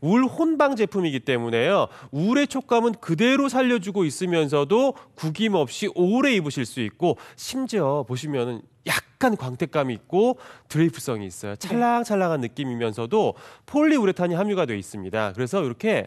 울 혼방 제품이기 때문에요. 울의 촉감은 그대로 살려주고 있으면서도 구김 없이 오래 입으실 수 있고 심지어 보시면은 약간 광택감이 있고 드레이프성이 있어요. 네. 찰랑찰랑한 느낌이면서도 폴리우레탄이 함유가 되어 있습니다. 그래서 이렇게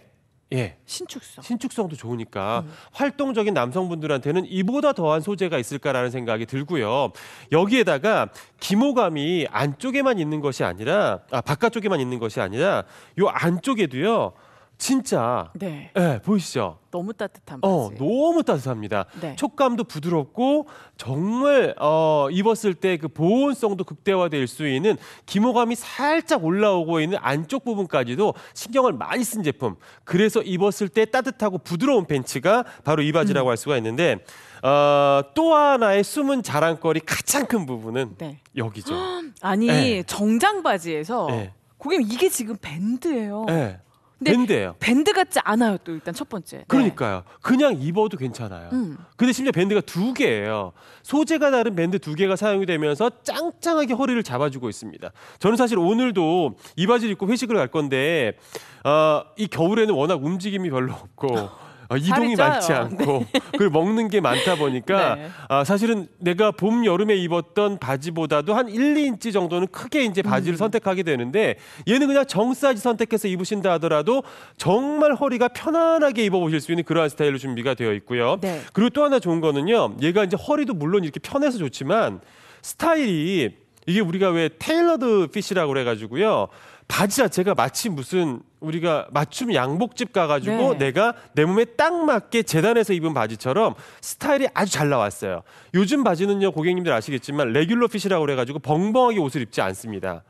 예. 신축성. 신축성도 좋으니까 음. 활동적인 남성분들한테는 이보다 더한 소재가 있을까라는 생각이 들고요. 여기에다가 기모감이 안쪽에만 있는 것이 아니라 아 바깥쪽에만 있는 것이 아니라 요 안쪽에도요. 진짜 네. 네. 보이시죠? 너무 따뜻한 바지. 어, 너무 따뜻합니다. 네. 촉감도 부드럽고 정말 어, 입었을 때 그 보온성도 극대화될 수 있는 기모감이 살짝 올라오고 있는 안쪽 부분까지도 신경을 많이 쓴 제품. 그래서 입었을 때 따뜻하고 부드러운 벤츠가 바로 이 바지라고 음. 할 수가 있는데 어, 또 하나의 숨은 자랑거리 가장 큰 부분은 네. 여기죠. 아니 예. 정장 바지에서 예. 고객님 이게 지금 밴드예요. 밴드예요. 밴드 같지 않아요. 또 일단 첫 번째. 네. 그러니까요. 그냥 입어도 괜찮아요. 음. 근데 심지어 밴드가 두 개예요. 소재가 다른 밴드 두 개가 사용이 되면서 짱짱하게 허리를 잡아주고 있습니다. 저는 사실 오늘도 이 바지를 입고 회식을 갈 건데 어, 이 겨울에는 워낙 움직임이 별로 없고 아, 이동이 많지 않고 네. 그리고 먹는 게 많다 보니까 네. 아, 사실은 내가 봄 여름에 입었던 바지보다도 한 1, 2인치 정도는 크게 이제 바지를 음. 선택하게 되는데 얘는 그냥 정 사이즈 선택해서 입으신다 하더라도 정말 허리가 편안하게 입어보실 수 있는 그러한 스타일로 준비가 되어 있고요. 네. 그리고 또 하나 좋은 거는요. 얘가 이제 허리도 물론 이렇게 편해서 좋지만 스타일이 이게 우리가 왜 테일러드 핏이라고 그래가지고요. 바지 자체가 마치 무슨 우리가 맞춤 양복집 가가지고 네. 내가 내 몸에 딱 맞게 재단해서 입은 바지처럼 스타일이 아주 잘 나왔어요. 요즘 바지는요, 고객님들 아시겠지만 레귤러 핏이라고 그래가지고 벙벙하게 옷을 입지 않습니다.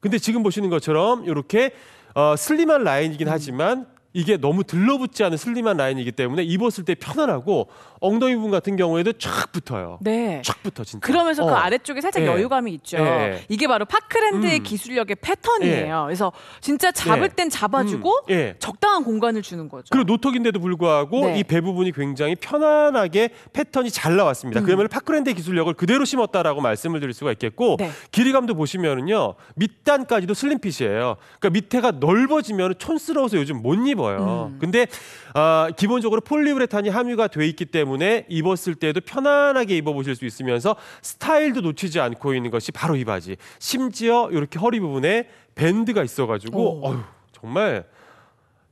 근데 지금 보시는 것처럼 이렇게 어, 슬림한 라인이긴 음. 하지만 이게 너무 들러붙지 않은 슬림한 라인이기 때문에 입었을 때 편안하고 엉덩이 부분 같은 경우에도 촥 붙어요. 네. 촥 붙어 진짜. 그러면서 그 어. 그 아래쪽에 살짝 네. 여유감이 있죠. 네. 이게 바로 파크랜드의 음. 기술력의 패턴이에요. 예. 그래서 진짜 잡을 땐 잡아주고 음. 적당한 공간을 주는 거죠. 그리고 노턱인데도 불구하고 네. 이배 부분이 굉장히 편안하게 패턴이 잘 나왔습니다. 음. 그러면 파크랜드의 기술력을 그대로 심었다라고 말씀을 드릴 수가 있겠고 네. 길이감도 보시면은요 밑단까지도 슬림핏이에요. 그러니까 밑에가 넓어지면 촌스러워서 요즘 못 입어. 짧아요. 음. 근데 어, 기본적으로 폴리우레탄이 함유가 돼 있기 때문에 입었을 때도 편안하게 입어보실 수 있으면서 스타일도 놓치지 않고 있는 것이 바로 이 바지. 심지어 이렇게 허리 부분에 밴드가 있어가지고 어휴, 정말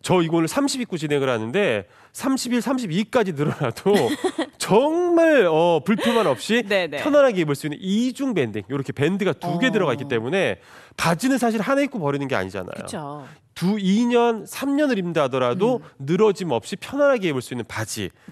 저 이걸 거 30입구 진행을 하는데 30일, 32까지 늘어나도 정말 어, 불편함 없이 네네. 네. 편안하게 입을 수 있는 이중 밴딩 이렇게 밴드가 두개 어. 들어가 있기 때문에 바지는 사실 하나 입고 버리는 게 아니잖아요. 그쵸. 두 2년, 3년을 입는다 하더라도 음. 늘어짐 없이 편안하게 입을 수 있는 바지